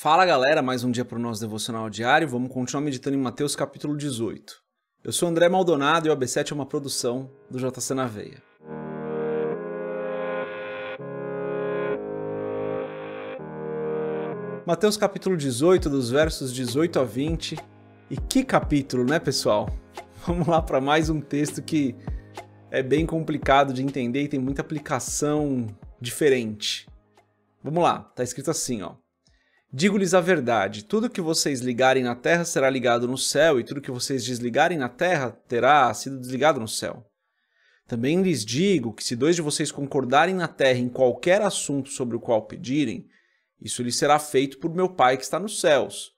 Fala galera, mais um dia para o nosso devocional diário. Vamos continuar meditando em Mateus capítulo 18. Eu sou André Maldonado e o AB7 é uma produção do JC na Veia. Mateus capítulo 18, dos versos 18 a 20. E que capítulo, né, pessoal? Vamos lá para mais um texto que é bem complicado de entender e tem muita aplicação diferente. Vamos lá, tá escrito assim, ó. Digo-lhes a verdade: tudo que vocês ligarem na terra será ligado no céu, e tudo que vocês desligarem na terra terá sido desligado no céu. Também lhes digo que se dois de vocês concordarem na terra em qualquer assunto sobre o qual pedirem, isso lhes será feito por meu Pai que está nos céus.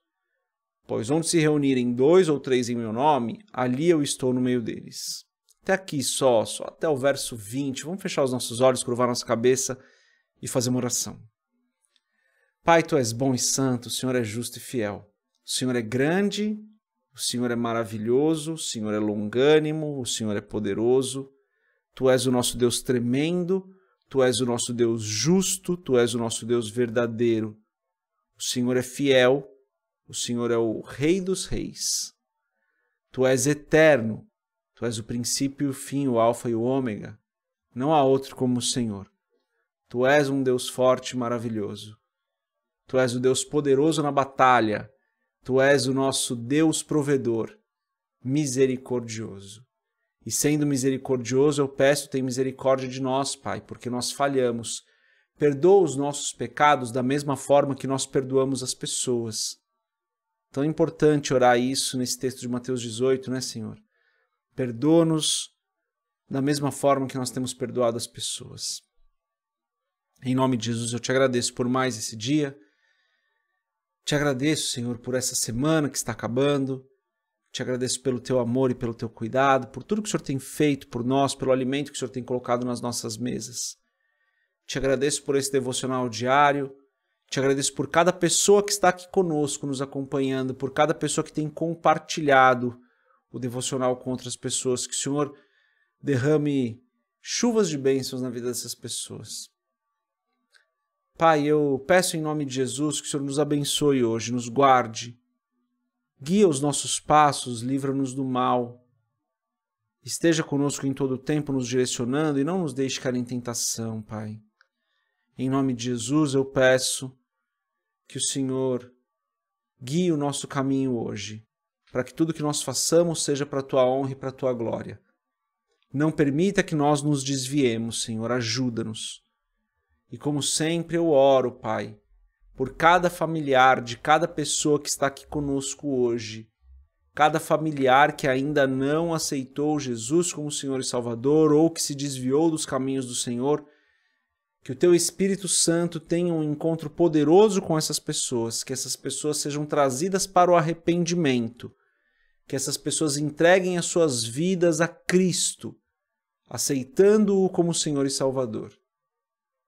Pois onde se reunirem dois ou três em meu nome, ali eu estou no meio deles. Até aqui só, só até o verso 20. Vamos fechar os nossos olhos, curvar nossa cabeça e fazer uma oração. Pai, tu és bom e santo, o Senhor é justo e fiel. O Senhor é grande, o Senhor é maravilhoso, o Senhor é longânimo, o Senhor é poderoso. Tu és o nosso Deus tremendo, tu és o nosso Deus justo, tu és o nosso Deus verdadeiro. O Senhor é fiel, o Senhor é o Rei dos Reis. Tu és eterno, tu és o princípio e o fim, o Alfa e o Ômega. Não há outro como o Senhor. Tu és um Deus forte e maravilhoso. Tu és o Deus poderoso na batalha. Tu és o nosso Deus provedor, misericordioso. E sendo misericordioso, eu peço, tem misericórdia de nós, Pai, porque nós falhamos. Perdoa os nossos pecados da mesma forma que nós perdoamos as pessoas. Tão importante orar isso nesse texto de Mateus 18, né, Senhor? Perdoa-nos da mesma forma que nós temos perdoado as pessoas. Em nome de Jesus, eu te agradeço por mais esse dia. Te agradeço, Senhor, por essa semana que está acabando. Te agradeço pelo teu amor e pelo teu cuidado, por tudo que o Senhor tem feito por nós, pelo alimento que o Senhor tem colocado nas nossas mesas. Te agradeço por esse devocional diário. Te agradeço por cada pessoa que está aqui conosco, nos acompanhando, por cada pessoa que tem compartilhado o devocional com outras pessoas. Que o Senhor derrame chuvas de bênçãos na vida dessas pessoas. Pai, eu peço em nome de Jesus que o Senhor nos abençoe hoje, nos guarde, guia os nossos passos, livra-nos do mal. Esteja conosco em todo o tempo, nos direcionando e não nos deixe cair em tentação, Pai. Em nome de Jesus eu peço que o Senhor guie o nosso caminho hoje, para que tudo que nós façamos seja para a tua honra e para a tua glória. Não permita que nós nos desviemos, Senhor, ajuda-nos. E como sempre eu oro, Pai, por cada familiar de cada pessoa que está aqui conosco hoje, cada familiar que ainda não aceitou Jesus como Senhor e Salvador ou que se desviou dos caminhos do Senhor, que o teu Espírito Santo tenha um encontro poderoso com essas pessoas, que essas pessoas sejam trazidas para o arrependimento, que essas pessoas entreguem as suas vidas a Cristo, aceitando-o como Senhor e Salvador.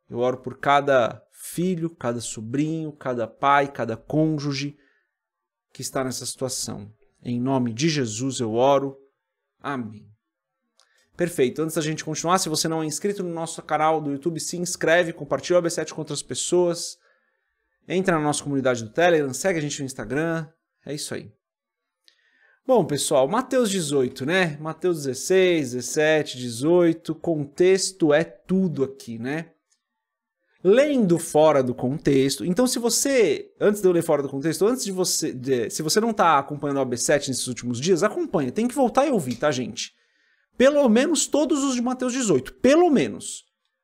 Eu oro por cada filho, cada sobrinho, cada pai, cada cônjuge que está nessa situação. Em nome de Jesus eu oro. Amém. Perfeito. Antes da gente continuar, se você não é inscrito no nosso canal do YouTube, se inscreve, compartilha o AB7 com outras pessoas. Entra na nossa comunidade do Telegram, segue a gente no Instagram. É isso aí. Bom, pessoal, Mateus 18, né? Mateus 16, 17, 18, contexto é tudo aqui, né? lendo fora do contexto. Então, se você, antes de eu ler fora do contexto, antes de você, de, se você não está acompanhando a ab 7 nesses últimos dias, acompanha. Tem que voltar e ouvir, tá, gente? Pelo menos todos os de Mateus 18, pelo menos,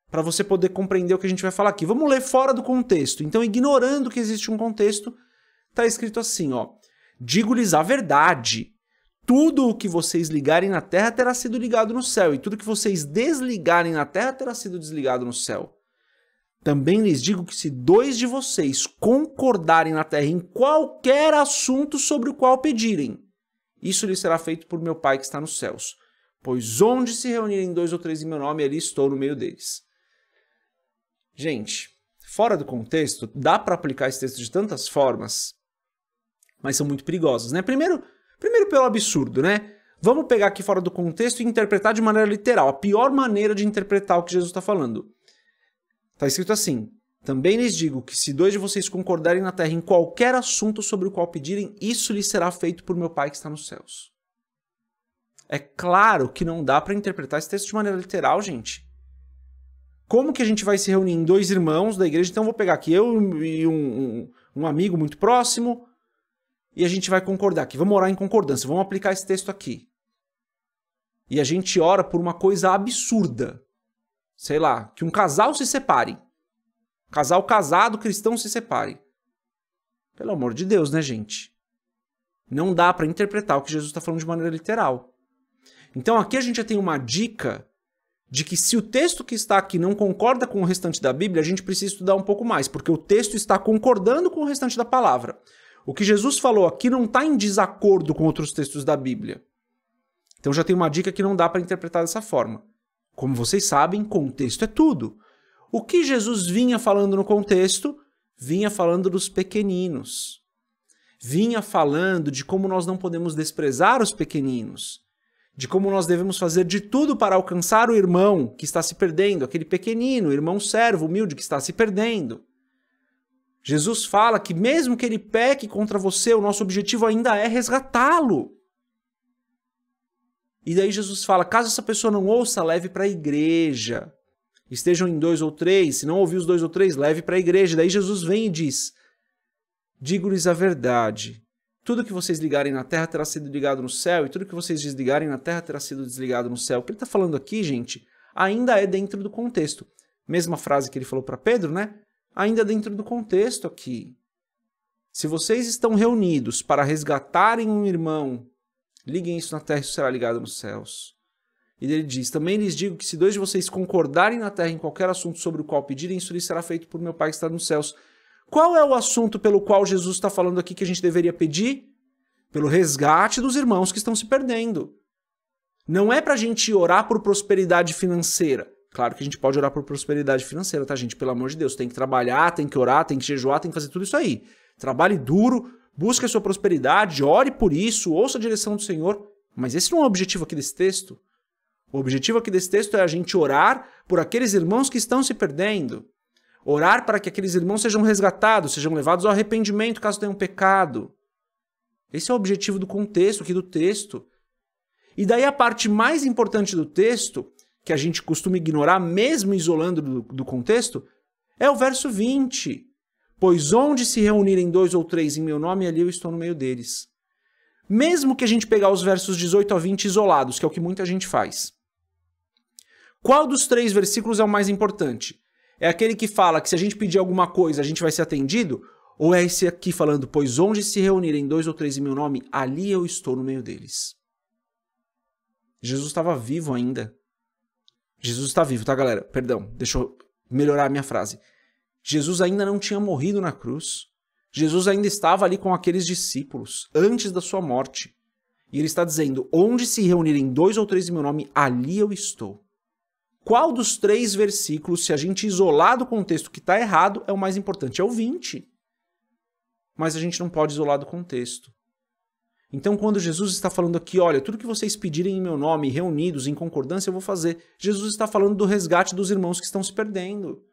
para você poder compreender o que a gente vai falar aqui. Vamos ler fora do contexto. Então, ignorando que existe um contexto, tá escrito assim, ó: Digo-lhes a verdade, tudo o que vocês ligarem na terra terá sido ligado no céu, e tudo o que vocês desligarem na terra terá sido desligado no céu. Também lhes digo que se dois de vocês concordarem na terra em qualquer assunto sobre o qual pedirem, isso lhes será feito por meu Pai que está nos céus. Pois onde se reunirem dois ou três em meu nome, ali estou no meio deles. Gente, fora do contexto, dá para aplicar esse texto de tantas formas, mas são muito perigosas, né? Primeiro, primeiro pelo absurdo, né? Vamos pegar aqui fora do contexto e interpretar de maneira literal, a pior maneira de interpretar o que Jesus está falando. Está escrito assim: Também lhes digo que se dois de vocês concordarem na terra em qualquer assunto sobre o qual pedirem, isso lhes será feito por meu Pai que está nos céus. É claro que não dá para interpretar esse texto de maneira literal, gente. Como que a gente vai se reunir em dois irmãos da igreja? Então vou pegar aqui eu e um, um, um amigo muito próximo e a gente vai concordar aqui. Vamos orar em concordância, vamos aplicar esse texto aqui. E a gente ora por uma coisa absurda sei lá, que um casal se separe. Casal casado, cristão se separe. Pelo amor de Deus, né, gente? Não dá para interpretar o que Jesus está falando de maneira literal. Então aqui a gente já tem uma dica de que se o texto que está aqui não concorda com o restante da Bíblia, a gente precisa estudar um pouco mais, porque o texto está concordando com o restante da palavra. O que Jesus falou aqui não está em desacordo com outros textos da Bíblia. Então já tem uma dica que não dá para interpretar dessa forma. Como vocês sabem, contexto é tudo. O que Jesus vinha falando no contexto? Vinha falando dos pequeninos. Vinha falando de como nós não podemos desprezar os pequeninos, de como nós devemos fazer de tudo para alcançar o irmão que está se perdendo, aquele pequenino, irmão servo, humilde que está se perdendo. Jesus fala que mesmo que ele peque contra você, o nosso objetivo ainda é resgatá-lo. E daí Jesus fala: caso essa pessoa não ouça, leve para a igreja. Estejam em dois ou três, se não ouvir os dois ou três, leve para a igreja. Daí Jesus vem e diz: Digo-lhes a verdade. Tudo que vocês ligarem na terra terá sido ligado no céu, e tudo que vocês desligarem na terra terá sido desligado no céu. O que ele está falando aqui, gente, ainda é dentro do contexto. Mesma frase que ele falou para Pedro, né? Ainda é dentro do contexto aqui. Se vocês estão reunidos para resgatarem um irmão Liguem isso na terra, isso será ligado nos céus. E ele diz: Também lhes digo que se dois de vocês concordarem na terra em qualquer assunto sobre o qual pedirem, isso lhes será feito por meu Pai que está nos céus. Qual é o assunto pelo qual Jesus está falando aqui que a gente deveria pedir? Pelo resgate dos irmãos que estão se perdendo. Não é para a gente orar por prosperidade financeira. Claro que a gente pode orar por prosperidade financeira, tá, gente? Pelo amor de Deus, tem que trabalhar, tem que orar, tem que jejuar, tem que fazer tudo isso aí. Trabalhe duro, busque a sua prosperidade, ore por isso, ouça a direção do Senhor. Mas esse não é o objetivo aqui desse texto. O objetivo aqui desse texto é a gente orar por aqueles irmãos que estão se perdendo. Orar para que aqueles irmãos sejam resgatados, sejam levados ao arrependimento caso tenham pecado. Esse é o objetivo do contexto aqui do texto. E daí a parte mais importante do texto, que a gente costuma ignorar mesmo isolando do, do contexto, é o verso 20. Pois onde se reunirem dois ou três em meu nome, ali eu estou no meio deles. Mesmo que a gente pegar os versos 18 a 20 isolados, que é o que muita gente faz. Qual dos três versículos é o mais importante? É aquele que fala que se a gente pedir alguma coisa, a gente vai ser atendido? Ou é esse aqui falando, pois onde se reunirem dois ou três em meu nome, ali eu estou no meio deles? Jesus estava vivo ainda. Jesus está vivo, tá, galera? Perdão, deixa eu melhorar a minha frase. Jesus ainda não tinha morrido na cruz. Jesus ainda estava ali com aqueles discípulos antes da sua morte. E ele está dizendo: onde se reunirem dois ou três em meu nome, ali eu estou. Qual dos três versículos, se a gente isolar do contexto que está errado, é o mais importante? É o 20. Mas a gente não pode isolar do contexto. Então, quando Jesus está falando aqui, olha, tudo que vocês pedirem em meu nome, reunidos, em concordância, eu vou fazer. Jesus está falando do resgate dos irmãos que estão se perdendo.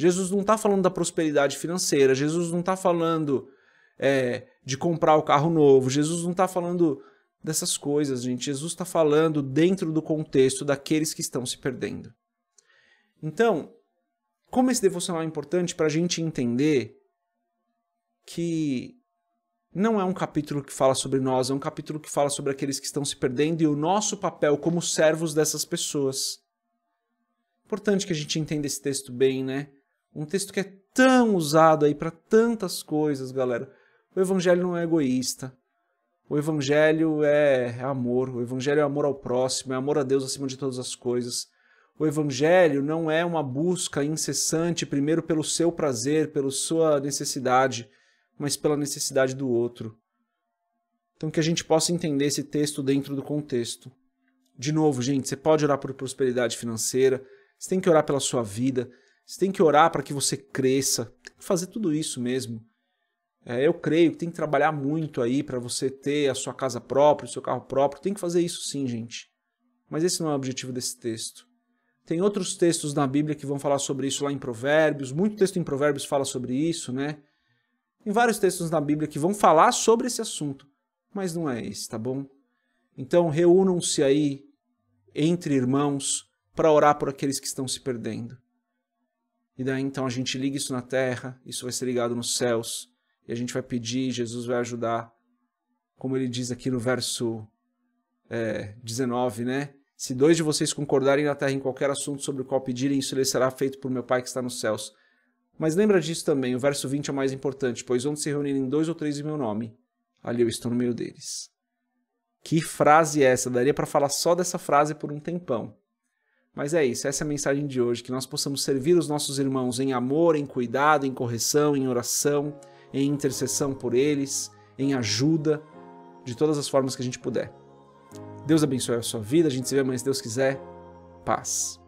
Jesus não está falando da prosperidade financeira, Jesus não está falando é, de comprar o carro novo, Jesus não está falando dessas coisas, gente. Jesus está falando dentro do contexto daqueles que estão se perdendo. Então, como esse devocional é importante para a gente entender que não é um capítulo que fala sobre nós, é um capítulo que fala sobre aqueles que estão se perdendo e o nosso papel como servos dessas pessoas. Importante que a gente entenda esse texto bem, né? Um texto que é tão usado aí para tantas coisas, galera. O evangelho não é egoísta. O evangelho é amor, o evangelho é amor ao próximo, é amor a Deus acima de todas as coisas. O evangelho não é uma busca incessante primeiro pelo seu prazer, pela sua necessidade, mas pela necessidade do outro. Então que a gente possa entender esse texto dentro do contexto. De novo, gente, você pode orar por prosperidade financeira, você tem que orar pela sua vida, você tem que orar para que você cresça. Tem que fazer tudo isso mesmo. É, eu creio que tem que trabalhar muito aí para você ter a sua casa própria, o seu carro próprio. Tem que fazer isso sim, gente. Mas esse não é o objetivo desse texto. Tem outros textos na Bíblia que vão falar sobre isso lá em Provérbios. Muito texto em Provérbios fala sobre isso, né? Tem vários textos na Bíblia que vão falar sobre esse assunto, mas não é esse, tá bom? Então reúnam-se aí entre irmãos para orar por aqueles que estão se perdendo. E daí então a gente liga isso na terra, isso vai ser ligado nos céus, e a gente vai pedir, Jesus vai ajudar. Como ele diz aqui no verso é, 19, né? Se dois de vocês concordarem na terra em qualquer assunto sobre o qual pedirem, isso lhe será feito por meu Pai que está nos céus. Mas lembra disso também, o verso 20 é o mais importante, pois onde se reunirem dois ou três em meu nome, ali eu estou no meio deles. Que frase é essa? Daria para falar só dessa frase por um tempão. Mas é isso, essa é a mensagem de hoje, que nós possamos servir os nossos irmãos em amor, em cuidado, em correção, em oração, em intercessão por eles, em ajuda, de todas as formas que a gente puder. Deus abençoe a sua vida, a gente se vê amanhã se Deus quiser. Paz.